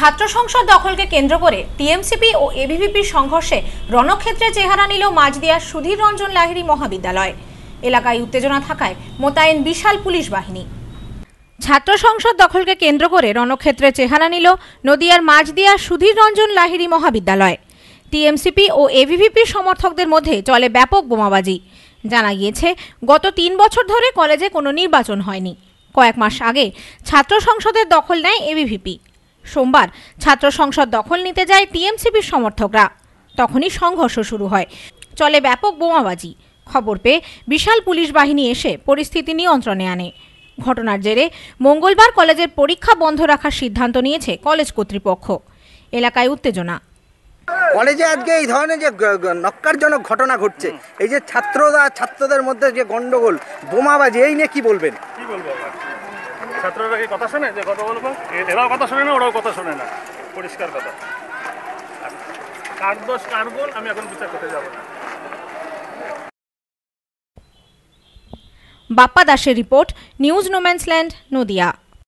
ছাত্র সংসদ দখলকে কেন্দ্র করে টিএমসিপি ও এবিভিপির সংঘর্ষে রণক্ষেত্রে চেহারা নিল মাঝদিয়া সুধীর রঞ্জন লাহিড়ি মহাবিদ্যালয় এলাকায় উত্তেজনা থাকায় মোতায়েন বিশাল পুলিশ বাহিনী ছাত্র সংসদ দখলকে কেন্দ্র করে রণক্ষেত্রে চেহারা নিল নদিয়ার মাঝদিয়া সুধীর রঞ্জন লাহিড়ী মহাবিদ্যালয় টিএমসিপি ও এভিভিপির সমর্থকদের মধ্যে চলে ব্যাপক বোমাবাজি জানা গিয়েছে গত তিন বছর ধরে কলেজে কোনো নির্বাচন হয়নি কয়েক মাস আগে ছাত্র সংসদের দখল নেয় এবিভিপি সোমবার ছাত্র সংসদ দখল নিতে যায় টিএমসিপির সমর্থকরা তখনই সংঘর্ষ শুরু হয় চলে ব্যাপক বোমাবাজি খবর পেয়ে বিশাল পুলিশ বাহিনী এসে পরিস্থিতি নিয়ন্ত্রণে আনে ঘটনার জেরে মঙ্গলবার কলেজের পরীক্ষা বন্ধ রাখার সিদ্ধান্ত নিয়েছে কলেজ কর্তৃপক্ষ এলাকায় উত্তেজনা কলেজে আজকে এই ধরনের যে নক্কারজনক ঘটনা ঘটছে এই যে ছাত্ররা ছাত্রদের মধ্যে যে গন্ডগোল বোমাবাজি এই নিয়ে কি বলবেন কি বলবো ছাত্ররা কি কথা শোনে যে কথা বলবো এরাও কথা শোনে না ওরাও কথা শোনে না পরিষ্কার কথা কার দোষ কার গোল আমি এখন বিচার করতে যাব না বাপ্পা দাসের রিপোর্ট নিউজ নোম্যান্সল্যান্ড নদিয়া